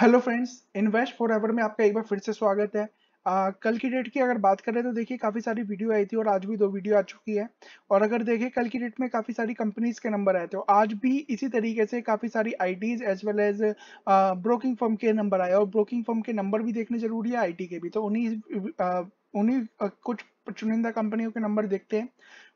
hello friends invest forever में आपका एक बार फिर से स्वागत है आ, कल की डेट की अगर बात करें तो देखिए काफ़ी सारी वीडियो आई थी और आज भी दो वीडियो आ चुकी है और अगर देखें कल की डेट में काफ़ी सारी कंपनीज के नंबर आए थे आज भी इसी तरीके से काफ़ी सारी ITs as well as broking firm के नंबर आए और ब्रोकिंग फर्म के नंबर भी देखने जरूरी है आई के भी तो उन्हीं उन्हीं कुछ चुनिंदा कंपनियों के नंबर देखते हैं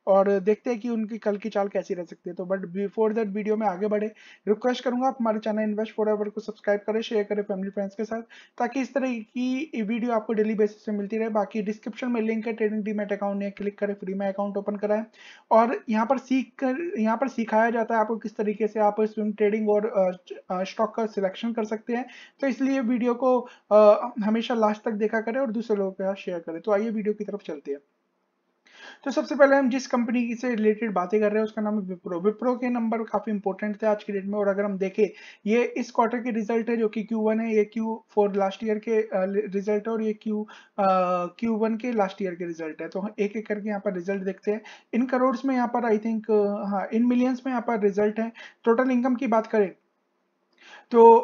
और देखते हैं कि उनकी कल की चाल कैसी रह सकती है तो बट बिफोर दैट वीडियो में आगे बढ़े रिक्वेस्ट करूंगा आप हमारे चैनल इन्वेस्ट फॉर एवर को सब्सक्राइब करें शेयर करें फैमिली फ्रेंड्स के साथ ताकि इस तरह की वीडियो आपको डेली बेसिस पे मिलती रहे बाकी डिस्क्रिप्शन में लिंक है ट्रेडिंग डीमेट अकाउंट या क्लिक करें फ्री में अकाउंट ओपन कराएं और यहाँ पर सीख कर यहाँ पर सिखाया जाता है आपको किस तरीके से आप स्विम ट्रेडिंग और स्टॉक का सिलेक्शन कर सकते हैं तो इसलिए वीडियो को हमेशा लास्ट तक देखा करें और दूसरे लोगों के साथ शेयर करें तो आइए वीडियो की तरफ चलते हैं तो सबसे पहले हम जिस कंपनी से रिलेटेड बातें कर रहे हैं उसका नाम है विप्रो विप्रो के नंबर काफी इंपॉर्टेंट थे आज के डेट में और अगर हम देखें ये इस क्वार्टर के रिजल्ट है जो कि क्यू वन है ये क्यू फोर लास्ट ईयर के रिजल्ट है और ये क्यू क्यू वन के लास्ट ईयर के रिजल्ट है तो एक एक करके यहाँ पर रिजल्ट देखते हैं इन करोड़ में यहाँ पर आई थिंक हाँ इन मिलियंस में यहाँ पर रिजल्ट है टोटल इनकम की बात करें तो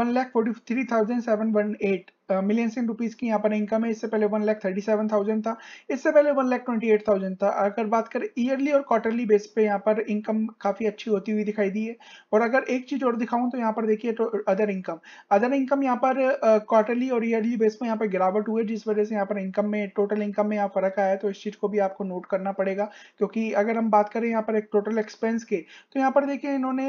one lakh forty three thousand seven one eight millions in rupees की यहाँ पर इनकम है इससे पहले one lakh thirty seven thousand था इससे पहले one lakh twenty eight thousand था अगर बात करें ईयरली और क्वार्टरली बेस पे यहाँ पर इनकम काफी अच्छी होती हुई दिखाई दी है और अगर एक चीज और दिखाऊं तो यहाँ पर देखिए तो अदर इनकम अदर इनकम यहाँ पर क्वार्टरली और ईयरली बेस पर यहाँ पर गिरावट हुई जिस वजह से यहाँ पर इनकम में टोटल इनकम में यहाँ फर्क आया तो इस चीज को भी आपको नोट करना पड़ेगा क्योंकि अगर हम बात करें यहाँ पर एक टोटल एक्सपेंस के तो यहाँ पर देखिए इन्होंने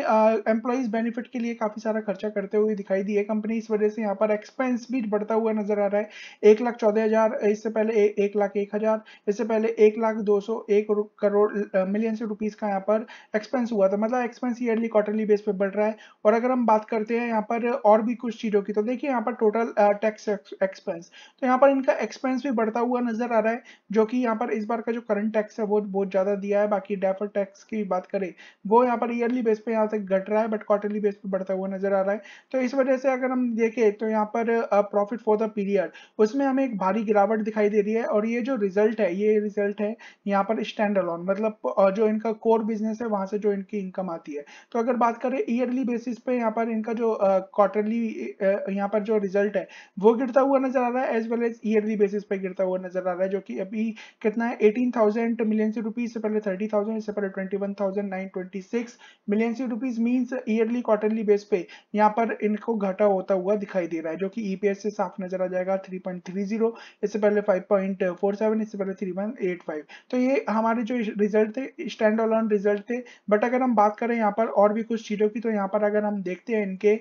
एम्प्लॉयज बेनिफिट के लिए काफी सारा खर्चा करते हुए दिखाई दी है कंपनी इस वजह से यहाँ पर एक्सपेंस भी बढ़ते बढ़ता हुआ नजर आ रहा है एक लाख चौदह हजार इससे पहले ए, एक लाख एक हजार इससे पहले एक लाख दो सौ एक करोड़ मिलियन से रुपीज का यहाँ पर एक्सपेंस हुआ था मतलब एक्सपेंस ईयरली क्वार्टरली बेस पे बढ़ रहा है और अगर हम बात करते हैं यहाँ पर और भी कुछ चीजों की तो देखिए यहाँ पर टोटल टैक्स एक्सपेंस तो यहाँ पर इनका एक्सपेंस भी बढ़ता हुआ नजर आ रहा है जो कि यहाँ पर इस बार का जो करंट टैक्स है वो बहुत ज्यादा दिया है बाकी डेफर टैक्स की बात करें वो यहाँ पर ईयरली बेस पे यहाँ तक घट रहा है बट क्वार्टरली बेस पे बढ़ता हुआ नजर आ रहा है तो इस वजह से अगर हम देखें तो यहाँ पर profit profit for the period उसमें हमें एक भारी गिरावट दिखाई दे रही है और ये जो रिजल्ट है ये रिजल्ट है यहाँ पर स्टैंड अलोन मतलब जो इनका कोर बिजनेस है वहां से जो इनकी इनकम आती है तो अगर बात करें ईयरली बेसिस पे यहाँ पर इनका जो क्वार्टरली यहाँ पर जो रिजल्ट है वो गिरता हुआ नजर आ रहा है as well as yearly basis पे गिरता हुआ नजर आ रहा है जो कि अभी कितना है एटीन थाउजेंड मिलियन से रुपीज से पहले थर्टी थाउजेंड इससे पहले twenty one thousand nine twenty six million से rupees means yearly quarterly base पे यहाँ पर इनको घाटा होता हुआ दिखाई दे रहा है जो कि ईपीएस से आपको नजर आ जाएगा 3.30 इससे पहले 5.47 इससे पहले 3.85 तो ये हमारे जो रिजल्ट थे स्टैंड ऑल रिजल्ट थे बट अगर हम बात करें यहाँ पर और भी कुछ चीज़ों की तो यहाँ पर अगर हम देखते हैं इनके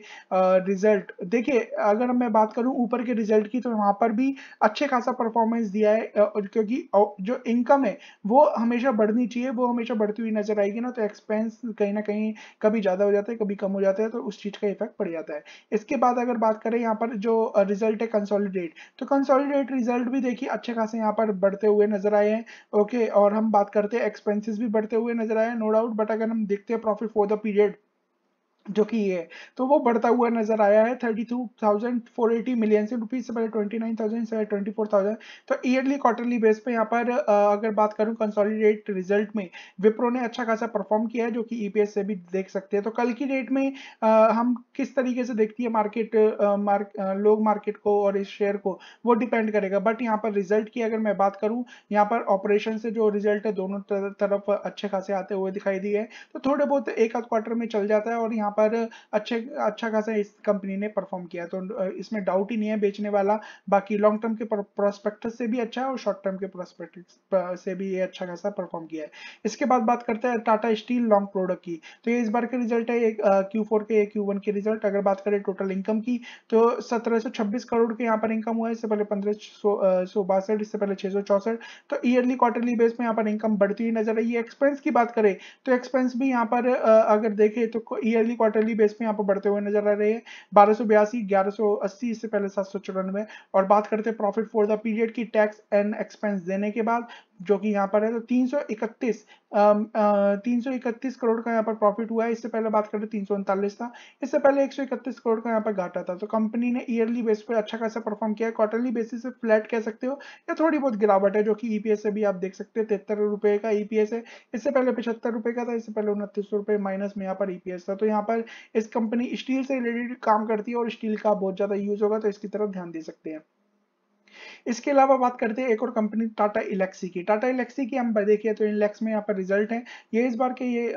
रिजल्ट देखिए अगर मैं बात करूँ ऊपर के रिजल्ट की तो वहाँ पर भी अच्छे खासा परफॉर्मेंस दिया है क्योंकि जो इनकम है वो हमेशा बढ़नी चाहिए वो हमेशा बढ़ती हुई नजर आएगी ना तो एक्सपेंस कहीं ना कहीं कभी ज़्यादा हो जाता है कभी कम हो जाता है तो उस चीज़ का इफेक्ट पड़ जाता है इसके बाद अगर बात करें यहाँ पर जो रिजल्ट रेट है कंसोलिडेट तो कंसोलिडेट रिजल्ट भी देखिए अच्छे खासे यहाँ पर बढ़ते हुए नजर आए हैं ओके और हम बात करते हैं एक्सपेंसिस भी बढ़ते हुए नजर आए नो डाउट बट अगर हम देखते हैं प्रॉफिट फॉर द पीरियड जो कि ये है तो वो बढ़ता हुआ नजर आया है thirty two thousand four eighty million से रुपीज से पहले ट्वेंटी नाइन थाउजेंड से ट्वेंटी फोर थाउजेंड तो ईयरली क्वार्टरली बेस पे यहाँ पर अगर बात करूँ कंसोलिडेट रिजल्ट में विप्रो ने अच्छा खासा परफॉर्म किया है जो कि ईपीएस e से भी देख सकते हैं तो कल की डेट में हम किस तरीके से देखती है मार्केट मार्क, लोग मार्केट को और इस शेयर को वो डिपेंड करेगा बट यहाँ पर रिजल्ट की अगर मैं बात करूँ यहाँ पर ऑपरेशन से जो रिजल्ट है दोनों तरफ अच्छे खासे आते हुए दिखाई दिए तो थोड़े बहुत एक आध क्वार्टर में चल जाता है और यहाँ पर अच्छे अच्छा खासा इस कंपनी ने परफॉर्म किया तो इसमें डाउट ही नहीं है बेचने वाला बाकी लॉन्ग टर्म के प्रोस्पेक्ट से भी अच्छा है और शॉर्ट टर्म के प्रोस्पेक्ट से भी ये अच्छा खासा परफॉर्म किया है इसके बाद बात करते हैं टाटा स्टील लॉन्ग प्रोडक्ट की तो ये इस बार के रिजल्ट है क्यू फोर के क्यू वन के रिजल्ट अगर बात करें टोटल इनकम की तो सत्रह सौ छब्बीस करोड़ के यहाँ पर इनकम हुआ है इससे पहले पंद्रह सौ बासठ इससे पहले छह सौ चौसठ तो ईयरली क्वार्टरली बेस में यहाँ पर इनकम बढ़ती हुई नजर आई है एक्सपेंस की बात करें तो एक्सपेंस भी यहाँ पर अगर देखें तो ईयरली क्वार्टरली बेस पे यहाँ पर बढ़ते हुए नजर आ रहे हैं बारह सौ बयासी ग्यारह सौ अस्सी इससे पहले सात सौ चौरानवे और बात करते हैं प्रॉफिट फॉर द पीरियड की टैक्स एंड एक्सपेंस देने के बाद जो कि यहाँ पर है तो 331 331 करोड़ का यहाँ पर प्रॉफिट हुआ है इससे पहले बात करें तो तीन था इससे पहले 131 करोड़ का यहाँ पर घाटा था तो कंपनी ने ईयरली बेस पर अच्छा खासा परफॉर्म किया है क्वार्टरली बेसिस पे फ्लैट कह सकते हो या थोड़ी बहुत गिरावट है जो कि ईपीएस e से भी आप देख सकते हैं तिहत्तर रुपये का ईपीएस e है इससे पहले पचहत्तर रुपये का था इससे पहले उनतीस रुपये माइनस में यहाँ पर ईपीएस e था तो यहाँ पर इस कंपनी स्टील से रिलेटेड काम करती है और स्टील का बहुत ज़्यादा यूज होगा तो इसकी तरफ ध्यान दे सकते हैं इसके अलावा बात करते हैं एक और कंपनी टाटा इलेक्सी की टाटा इलेक्सी की हम देखिए तो इलेक्स में यहाँ पर रिजल्ट है ये इस बार के ये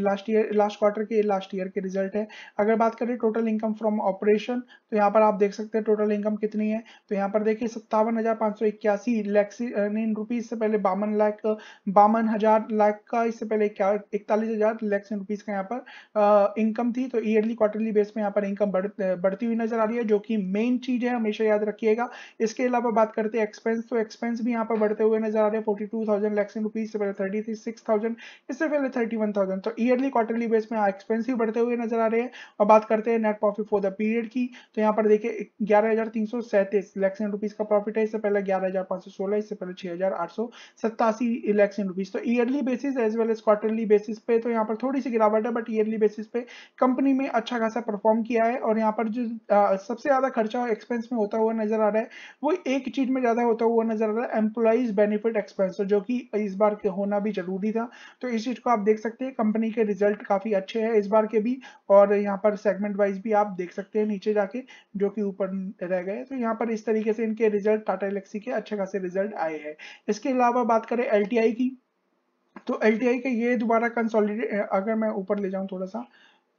लास्ट ईयर लास्ट क्वार्टर के लास्ट ईयर के रिजल्ट है अगर बात करें टोटल इनकम फ्रॉम ऑपरेशन तो यहाँ पर आप देख सकते हैं टोटल इनकम कितनी है तो यहाँ पर देखिए सत्तावन हजार पांच सौ इक्यासी लैक्सिन रुपीज से पहले बावन लाख बावन हजार लाख का इससे पहले इकतालीस हजार लैक्स रुपीज का यहाँ पर इनकम थी तो ईयरली क्वार्टरली बेस में यहाँ पर इनकम बढ़ती हुई नजर आ रही है जो कि मेन चीज है हमेशा याद रखिएगा इसके अलावा बात करते हैं एक्सपेंस तो एक्सपेंस भी यहाँ पर बढ़ते हुए नजर आ रहे हैं forty two thousand lakhs rupees से पहले थर्टी थ्री सिक्स थाउजेंड इससे पहले थर्टी वन थाउजेंड तो ईयरली क्वार्टरली बेस में एक्सपेंस भी बढ़ते हुए नजर आ रहे हैं और बात करते हैं net profit for the period की तो यहाँ पर देखिए ग्यारह हजार तीन का प्रॉफिट है इससे पहले ग्यारह इससे पहले छह हजार आठ रुपीज तो yearly basis as well as quarterly basis पे तो यहाँ पर थोड़ी सी गिरावट है बट ईयरली बेसिस पे कंपनी में अच्छा खासा परफॉर्म किया है और यहाँ पर जो आ, सबसे ज्यादा खर्चा एक्सपेंस में होता हुआ नजर आ रहा है वो एक एक चीज में ज्यादा होता हुआ नजर आ रहा है एम्प्लॉज बेनिफिट एक्सपेंस जो कि इस बार के होना भी जरूरी था तो इस चीज को आप देख सकते हैं कंपनी के रिजल्ट काफी अच्छे हैं इस बार के भी और यहाँ पर सेगमेंट वाइज भी आप देख सकते हैं नीचे जाके जो कि ऊपर रह गए तो यहाँ पर इस तरीके से इनके रिजल्ट टाटा एलेक्सी के अच्छे खासे रिजल्ट आए हैं इसके अलावा बात करें एल की तो एल का ये दोबारा कंसोलिडेट अगर मैं ऊपर ले जाऊँ थोड़ा सा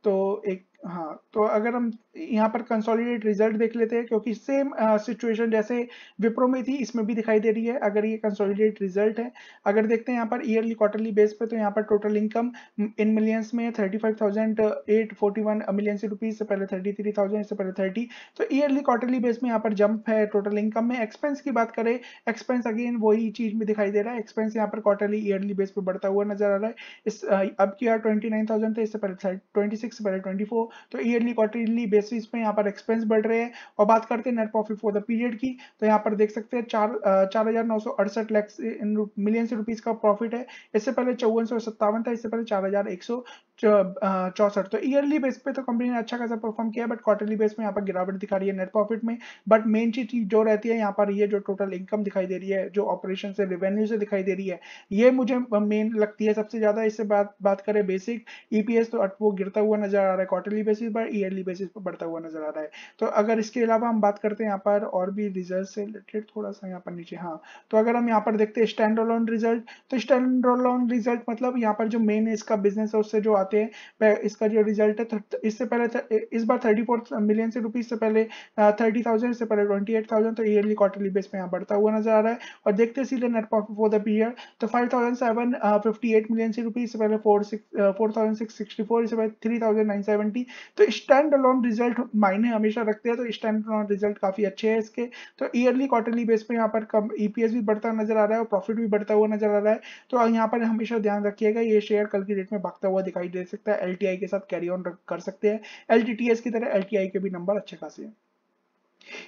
तो एक हाँ तो अगर हम यहाँ पर कंसोलिडेट रिजल्ट देख लेते हैं क्योंकि सेम सिचुएशन uh, जैसे विप्रो में थी इसमें भी दिखाई दे रही है अगर ये कंसोलिडेट रिजल्ट है अगर देखते हैं यहाँ पर ईयरली क्वार्टरली बेस पे तो यहाँ पर टोटल इनकम इन मिलियंस में thirty five thousand eight forty one million rupees से पहले थर्टी थ्री थाउजेंड इससे पहले थर्टी तो ईयरली क्वार्टरली बेस में यहाँ पर जंप है टोटल इनकम में एक्सपेंस की बात करें एक्सपेंस अगेन वही चीज में दिखाई दे रहा है एक्सपेंस यहाँ पर क्वार्टरली ईयरली बेस पर बढ़ता हुआ नजर आ रहा है इस uh, अब की यार ट्वेंटी नाइन थाउजेंड थे इससे पहले ट्वेंटी सिक्स पहले ट्वेंटी फोर तो ईयरली क्वार्टरली बेसिस पे यहाँ पर एक्सपेंस बढ़ रहे हैं और बात करते हैं net profit for the period की तो यहाँ पर देख सकते हैं चार चार हजार नौ मिलियन से रुपीज का प्रॉफिट है इससे पहले चौवन था इससे पहले चार चौसठ तो ईयरली बेस पे तो कंपनी ने अच्छा खासा परफॉर्म किया बट क्वार्टरली बेस में यहाँ पर गिरावट दिखा रही है नेट प्रॉफिट में बट मेन चीज जो रहती है यहाँ पर ये जो टोटल इनकम दिखाई दे रही है जो ऑपरेशन से रेवेन्यू से दिखाई दे रही है ये मुझे मेन लगती है सबसे ज्यादा इससे बात बात करें बेसिक ईपीएस e तो वो गिरता हुआ नजर आ रहा है क्वार्टरली मंथली बेसिस पर ईयरली बेसिस पर बढ़ता हुआ नजर आ रहा है तो अगर इसके अलावा हम बात करते हैं यहाँ पर और भी रिजल्ट से रिलेटेड थोड़ा सा यहाँ पर नीचे हाँ तो अगर हम यहाँ पर देखते हैं स्टैंड ऑलोन रिजल्ट तो स्टैंड ऑलोन रिजल्ट मतलब यहाँ पर जो मेन इसका बिजनेस है उससे जो आते हैं इसका जो रिजल्ट है इससे पहले इस बार थर्टी मिलियन से रुपीज से पहले थर्टी थाउजेंड से पहले ट्वेंटी एट थाउजेंड तो ईयरली क्वार्टरली बेस पे यहाँ बढ़ता हुआ नजर आ रहा है और देखते सीधे net profit for the year तो five thousand seven fifty eight million से रुपीज से पहले four six four thousand six sixty four इससे पहले थ्री थाउजेंड नाइन सेवेंटी तो स्टैंड अलोन रिजल्ट मायने हमेशा रखते हैं तो स्टैंड अलोन रिजल्ट काफी अच्छे हैं इसके तो ईयरली क्वार्टरली बेस पे यहाँ पर कम ईपीएस भी बढ़ता नजर आ रहा है और प्रॉफिट भी बढ़ता हुआ नजर आ रहा है तो यहाँ पर हमेशा ध्यान रखिएगा ये शेयर कल की डेट में भागता हुआ दिखाई दे सकता है एल के साथ कैरी ऑन कर सकते हैं एल की तरह एल के भी नंबर अच्छे खासे हैं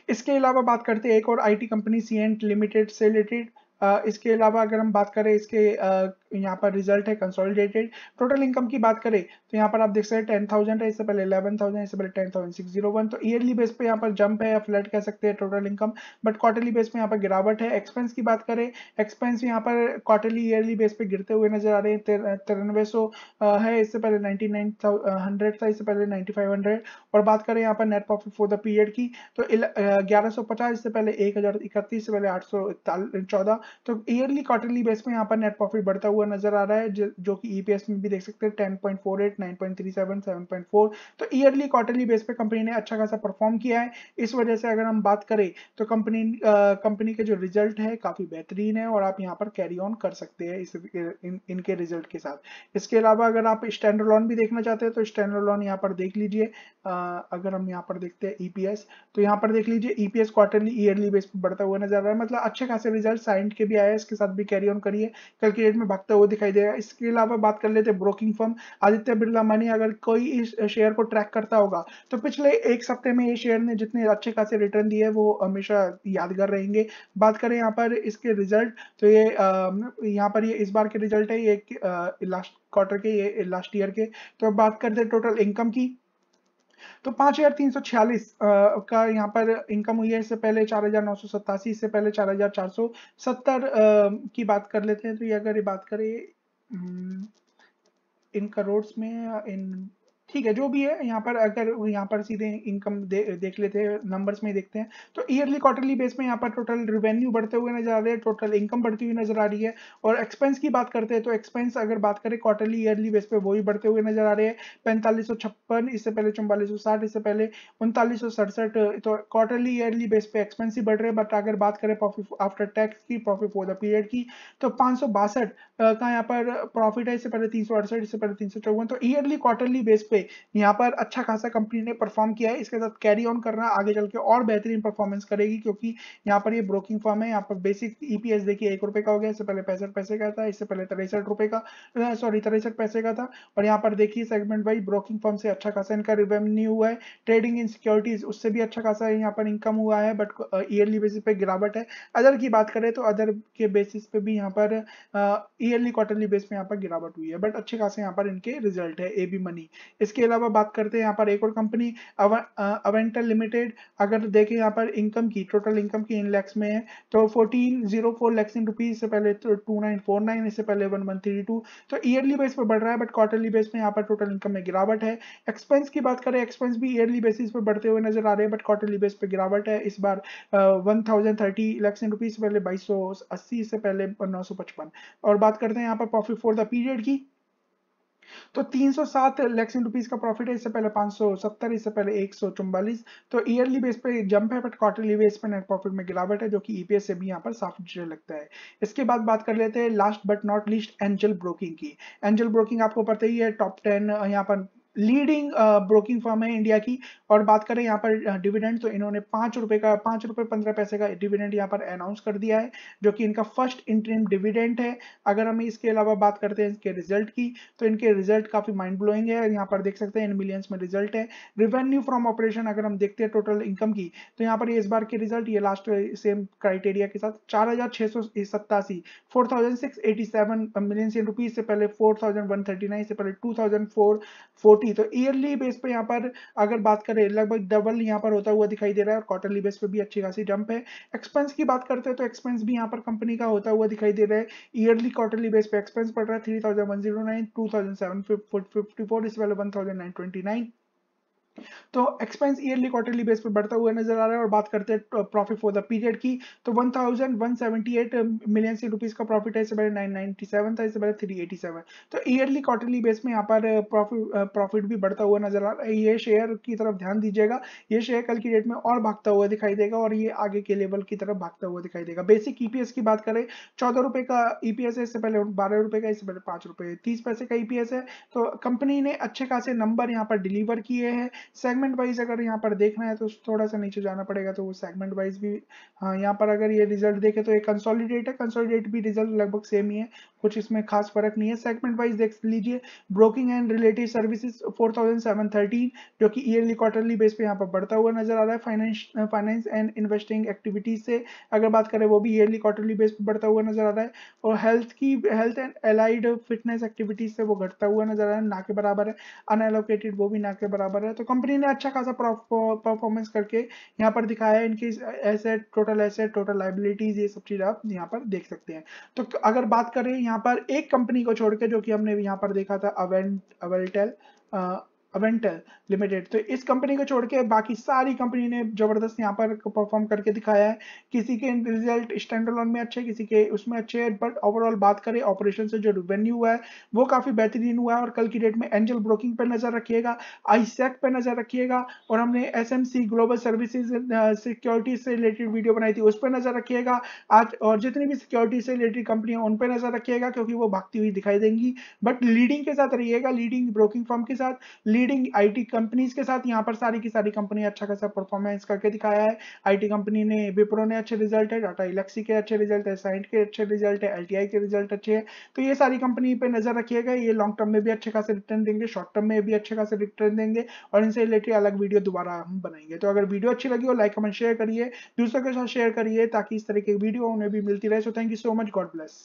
इसके अलावा बात करते हैं एक और आईटी कंपनी सी लिमिटेड से रिलेटेड इसके अलावा अगर हम बात करें इसके यहाँ पर रिजल्ट है कंसोलिडेटेड टोटल इनकम की बात करें तो यहाँ पर आप देख सकते हैं टेन थाउजेंड है इससे पहले इलेवन थाउजेंड इससे पहले ten thousand six zero one तो ईयरली बेस पे यहाँ पर जंप है या फ्लैट कह सकते हैं total income but quarterly base पे यहाँ पर गिरावट है एक्सपेंस की बात करें एक्सपेंस यहाँ पर क्वार्टरली ईयरली बेस पे गिरते हुए नजर आ रहे हैं तिरानवे सौ है इससे पहले नाइनटी नाइन हंड्रेड था इससे पहले नाइन्टी फाइव हंड्रेड और बात करें यहाँ पर net profit for the period की तो ग्यारह सौ पचास इससे पहले एक हजार इकतीस से पहले आठ सौ चौदह तो ईयरली क्वार्टरली बेस में यहाँ पर नेट प्रॉफिट बढ़ता हुआ हुआ नजर आ रहा है जो कि ईपीएस e में भी देख सकते हैं ten point four eight nine point three seven seven point four तो ईयरली क्वार्टरली बेस पे कंपनी ने अच्छा खासा परफॉर्म किया है इस वजह से अगर हम बात करें तो कंपनी कंपनी के जो रिजल्ट है काफी बेहतरीन है और आप यहाँ पर कैरी ऑन कर सकते हैं इस इन, इनके रिजल्ट के साथ इसके अलावा अगर आप स्टैंडर्ड लॉन भी देखना चाहते हैं तो स्टैंडर्ड लॉन यहाँ पर देख लीजिए अगर हम यहाँ पर देखते हैं ईपीएस e तो यहाँ पर देख लीजिए ईपीएस क्वार्टरली ईयरली बेस पर बढ़ता हुआ नजर आ रहा है मतलब अच्छे खासे रिजल्ट साइंट के भी आया इसके साथ भी कैरी ऑन करिए कल की डेट में भक्त सकता है वो दिखाई देगा इसके अलावा बात कर लेते हैं broking firm Aditya Birla money अगर कोई इस शेयर को ट्रैक करता होगा तो पिछले एक सप्ते में ये शेयर ने जितने अच्छे खासे रिटर्न दिए वो हमेशा यादगार रहेंगे बात करें यहाँ पर इसके रिजल्ट तो ये यहाँ पर ये इस बार के रिजल्ट है ये लास्ट क्वार्टर के ये लास्ट ईयर के तो बात करते हैं टोटल इनकम की तो पांच हजार तीन सौ छियालीस का यहाँ पर इनकम हुई है इससे पहले चार हजार नौ सौ सत्तासी इससे पहले चार हजार चार सौ सत्तर की बात कर लेते हैं तो ये अगर ये बात करें हम्म, इन करोड़ में इन ठीक है जो भी है यहाँ पर अगर यहाँ पर सीधे इनकम दे, देख लेते हैं नंबर्स में देखते हैं तो ईयरली क्वार्टरली बेस में यहाँ पर टोटल रिवेन्यू बढ़ते हुए नजर आ रहे हैं टोटल इनकम बढ़ती हुई नजर आ रही है और एक्सपेंस की बात करते हैं तो एक्सपेंस अगर बात करें क्वार्टरली ईयरली बेस पे वही बढ़ते हुए नजर आ रहे हैं पैंतालीस इससे पहले चौवालीस इससे पहले उनतालीस तो क्वार्टरली ईयरली बेस पे एक्सपेंस ही बढ़ रहे हैं बट अगर बात करें प्रॉफिट आफ्टर टैक्स की प्रॉफिट फॉर द पीरियड की तो पाँच का यहाँ पर प्रॉफिट है इससे पहले तीन इससे पहले तीन तो ईयरली क्वार्टरली बेस पे यहाँ पर अच्छा खासा कंपनी ने परफॉर्म किया है इसके साथ कैरी ऑन करना आगे चल के और बेहतरीन परफॉर्मेंस करेगी क्योंकि यहाँ पर ये ब्रोकिंग फॉर्म है यहाँ पर बेसिक ईपीएस देखिए एक रुपए का हो गया इससे पहले पैंसठ पैसे का था इससे पहले तिरसठ रुपए का सॉरी तिरसठ पैसे का था और यहाँ पर देखिए सेगमेंट वाइज ब्रोकिंग फॉर्म से अच्छा खासा इनका रिवेन्यू हुआ है ट्रेडिंग इन सिक्योरिटीज उससे भी अच्छा खासा यहाँ पर इनकम हुआ है बट ईयरली बेसिस पे गिरावट है अदर की बात करें तो अदर के बेसिस पे भी यहाँ पर ईयरली क्वार्टरली बेस पे यहाँ पर गिरावट हुई है बट अच्छे खासे यहाँ पर इनके रिजल्ट है ए बी मनी इसके इसके अलावा बात करते हैं यहाँ पर एक और कंपनी अवेंटल लिमिटेड अगर देखें यहाँ पर इनकम की टोटल इनकम की इन लैक्स में है तो fourteen zero four lakhs in rupees से पहले टू नाइन फोर नाइन इससे पहले वन वन थ्री टू तो ईयरली बेस तो पर बढ़ रहा है बट क्वार्टरली बेस में यहाँ पर टोटल इनकम में गिरावट है एक्सपेंस की बात करें एक्सपेंस भी ईयरली बेसिस पर बढ़ते हुए नजर आ रहे हैं बट क्वार्टरली बेस पर गिरावट है इस बार one thousand thirty lakhs in rupees पहले बाईस सौ अस्सी इससे पहले नौ सौ पचपन और बात करते हैं यहाँ पर प्रॉफिट फॉर द पीरियड की तो 307 लैक्स इन रुपीज का प्रॉफिट है इससे पहले 570 इससे पहले एक तो ईयरली बेस पे जंप है बट क्वार्टरली बेस पे नेट प्रॉफिट में गिरावट है जो कि ईपीएस e से भी यहाँ पर साफ लगता है इसके बाद बात कर लेते हैं last but not least Angel broking की एंजल ब्रोकिंग आपको पता ही है टॉप टेन यहाँ पर लीडिंग ब्रोकिंग फर्म है इंडिया की और बात करें यहाँ पर डिविडेंड uh, तो इन्होंने पांच रुपए का पांच रुपए पंद्रह पैसे का डिविडेंड यहाँ पर अनाउंस कर दिया है जो कि इनका फर्स्ट इंटरिम डिविडेंड है अगर हम इसके अलावा बात करते हैं इसके रिजल्ट की तो इनके रिजल्ट काफ़ी माइंड ब्लोइंग है यहाँ पर देख सकते हैं इन मिलियंस में रिजल्ट है रिवेन्यू फ्रॉम ऑपरेशन अगर हम देखते हैं टोटल इनकम की तो यहाँ पर इस बार के रिजल्ट ये लास्ट सेम क्राइटेरिया के साथ चार हज़ार छह सौ सत्तासी four thousand six eighty seven million rupees से पहले four thousand one thirty nine से पहले टू थाउजेंड फोर फोर्टी होती तो ईयरली बेस पे यहाँ पर अगर बात करें लगभग डबल यहाँ पर होता हुआ दिखाई दे रहा है और क्वार्टरली बेस पे भी अच्छी खासी जंप है एक्सपेंस की बात करते हैं तो एक्सपेंस भी यहाँ पर कंपनी का होता हुआ दिखाई दे रहा है ईयरली क्वार्टरली बेस पे एक्सपेंस पड़ रहा है three thousand one zero nine two thousand seven fifty four इस वाले one thousand nine twenty nine तो एक्सपेंस ईयरली क्वार्टरली बेस पर बढ़ता हुआ नजर आ रहा है और बात करते हैं प्रॉफिट फॉर द पीरियड की तो 1178 मिलियन uh, से रुपीस का प्रॉफिट है इससे पहले 997 था इससे पहले 387 तो ईयरली क्वार्टरली बेस में यहाँ पर प्रॉफिट uh, प्रॉफिट uh, भी बढ़ता हुआ नजर आ रहा है ये शेयर की तरफ ध्यान दीजिएगा ये शेयर कल की डेट में और भागता हुआ दिखाई देगा और ये आगे के लेवल की तरफ भागता हुआ दिखाई देगा बेसिक ईपीएस e की बात करें चौदह रुपये का ईपीएस e है इससे पहले बारह रुपए का इससे पहले पांच रुपए तीस पैसे का ईपीएस e है तो कंपनी ने अच्छे खासे नंबर यहाँ पर डिलीवर किए हैं सेगमेंट वाइज अगर यहाँ पर देखना है तो थोड़ा सा नीचे जाना पड़ेगा तो वो सेगमेंट वाइज भी हाँ यहाँ पर अगर ये रिजल्ट देखे तो एक कंसोलिडेट है कंसोलिडेट भी रिजल्ट लगभग सेम ही है कुछ इसमें खास फर्क नहीं है सेगमेंट वाइज देख लीजिए ब्रोकिंग एंड रिलेटेड सर्विसेज 4713 जो कि ईयरली क्वार्टरली बेस पे यहाँ पर बढ़ता हुआ नजर आ रहा है finance finance and investing activities से अगर बात करें वो भी ईयरली क्वार्टरली बेस पे बढ़ता हुआ नजर आ रहा है और हेल्थ की health and allied fitness activities से वो घटता हुआ नजर आ रहा है ना के बराबर है अनएलोकेटेड वो भी ना के बराबर है तो कंपनी ने अच्छा खासा परफॉर्मेंस करके यहाँ पर दिखाया है इनकी asset total asset total liabilities ये सब चीज आप यहाँ पर देख सकते हैं तो अगर बात करें यहाँ यहाँ पर एक कंपनी को छोड़ के जो कि हमने यहाँ पर देखा था अवेंट अवेल्टेल अवेंटल लिमिटेड तो इस कंपनी को छोड़ के बाकी सारी कंपनी ने जबरदस्त यहाँ पर परफॉर्म करके दिखाया है किसी के रिजल्ट स्टैंडर्ड में अच्छे किसी के उसमें अच्छे है बट ओवरऑल बात करें ऑपरेशन से जो रिवेन्यू हुआ है वो काफ़ी बेहतरीन हुआ है और कल की डेट में एंजल ब्रोकिंग पर नज़र रखिएगा आईसेक पर नज़र रखिएगा और हमने एस ग्लोबल सर्विसेज सिक्योरिटी से रिलेटेड वीडियो बनाई थी उस पर नज़र रखिएगा आज और जितनी भी सिक्योरिटी से रिलेटेड है उन पर नज़र रखिएगा क्योंकि वो भागती हुई दिखाई देंगी बट लीडिंग के साथ रहिएगा लीडिंग ब्रोकिंग फॉर्म के साथ लीडिंग आईटी कंपनीज के साथ यहाँ पर सारी की सारी कंपनी अच्छा खासा परफॉर्मेंस करके दिखाया है आईटी कंपनी ने विप्रो ने अच्छे रिजल्ट है टाटा इलेक्सी के अच्छे रिजल्ट है साइंट के अच्छे रिजल्ट है एल के रिजल्ट अच्छे है तो ये सारी कंपनी पर नजर रखिएगा ये लॉन्ग टर्म में भी अच्छे खासे रिटर्न देंगे शॉर्ट टर्म में भी अच्छे खासे रिटर्न देंगे और इनसे रिलेटेड अलग वीडियो दोबारा हम बनाएंगे तो अगर वीडियो अच्छी लगी हो लाइक कमेंट शेयर करिए दूसरों के साथ शेयर करिए ताकि इस तरह की वीडियो उन्हें भी मिलती रहे so thank you so much God bless